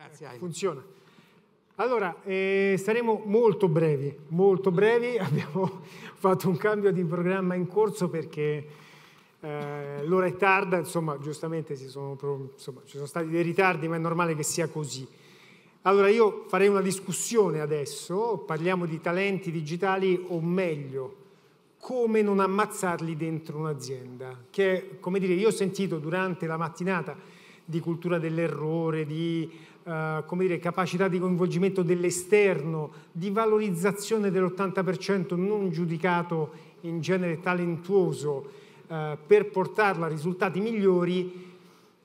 Grazie ecco, Funziona. Allora, eh, saremo molto brevi, molto brevi. Abbiamo fatto un cambio di programma in corso perché eh, l'ora è tarda, insomma, giustamente sono, insomma, ci sono stati dei ritardi, ma è normale che sia così. Allora, io farei una discussione adesso, parliamo di talenti digitali o meglio, come non ammazzarli dentro un'azienda, che, come dire, io ho sentito durante la mattinata di cultura dell'errore, di eh, dire, capacità di coinvolgimento dell'esterno, di valorizzazione dell'80% non giudicato in genere talentuoso eh, per portarla a risultati migliori,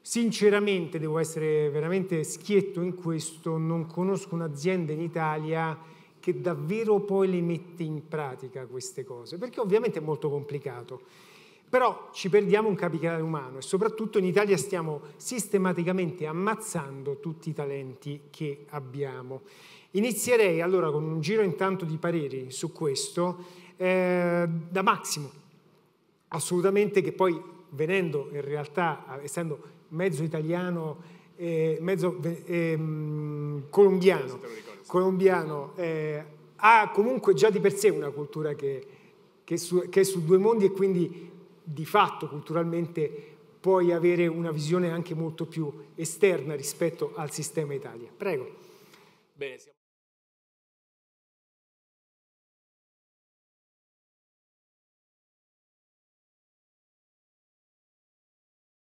sinceramente devo essere veramente schietto in questo, non conosco un'azienda in Italia che davvero poi le mette in pratica queste cose, perché ovviamente è molto complicato. Però ci perdiamo un capitale umano e soprattutto in Italia stiamo sistematicamente ammazzando tutti i talenti che abbiamo. Inizierei allora con un giro intanto di pareri su questo eh, da Massimo, assolutamente che poi venendo in realtà, essendo mezzo italiano, eh, mezzo ehm, eh, colombiano, colombiano ha comunque già di per sé una cultura che, che, su, che è su due mondi e quindi di fatto culturalmente puoi avere una visione anche molto più esterna rispetto al sistema Italia. Prego. Bene, siamo...